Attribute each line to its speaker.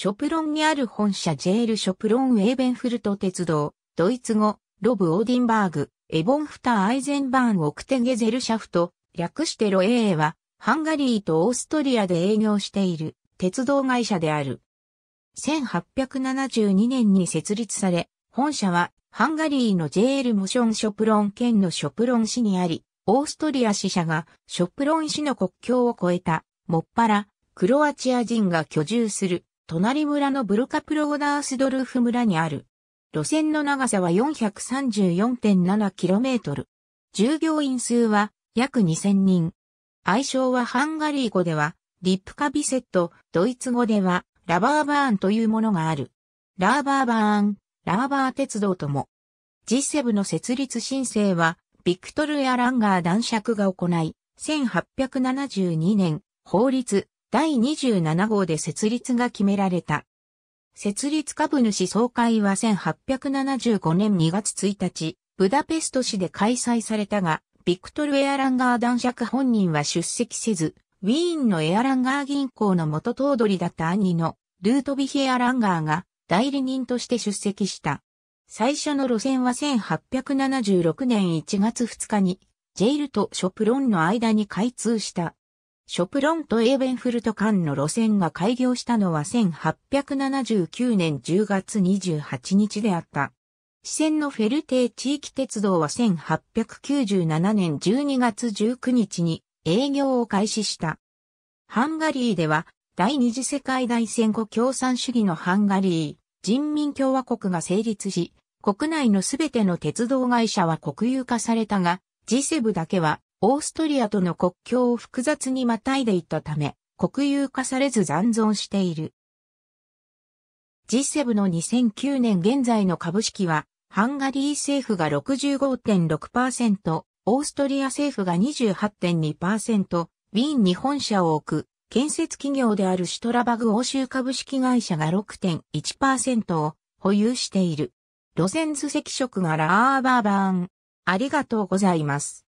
Speaker 1: ショプロンにある本社ジェールショプロンウェーベンフルト鉄道、ドイツ語、ロブ・オーディンバーグ、エボンフター・アイゼンバーン・オクテゲゼルシャフト、略してロエーは、ハンガリーとオーストリアで営業している鉄道会社である。1872年に設立され、本社はハンガリーのジェールモションショプロン県のショプロン市にあり、オーストリア支社がショプロン市の国境を越えた、もっぱら、クロアチア人が居住する隣村のブルカプローダースドルフ村にある。路線の長さは 434.7km。従業員数は約2000人。愛称はハンガリー語ではリップカビセット、ドイツ語ではラバーバーンというものがある。ラーバーバーン、ラーバー鉄道とも。G7 の設立申請はビクトル・エアランガー男爵が行い、1872年法律第27号で設立が決められた。設立株主総会は1875年2月1日、ブダペスト市で開催されたが、ビクトル・エアランガー男爵本人は出席せず、ウィーンのエアランガー銀行の元頭取だった兄のルートビヒ・エアランガーが代理人として出席した。最初の路線は1876年1月2日にジェイルとショプロンの間に開通した。ショプロンとエーベンフルト間の路線が開業したのは1879年10月28日であった。支線のフェルテー地域鉄道は1897年12月19日に営業を開始した。ハンガリーでは第二次世界大戦後共産主義のハンガリー人民共和国が成立し、国内のすべての鉄道会社は国有化されたが、ジセブだけはオーストリアとの国境を複雑にまたいでいたため、国有化されず残存している。G7 の2009年現在の株式は、ハンガリー政府が65.6%、オーストリア政府が28.2%、ウィーンに本社を置く、建設企業であるシュトラバグ欧州株式会社が6.1%を保有している。路線図赤色がラーバーバーン。ありがとうございます。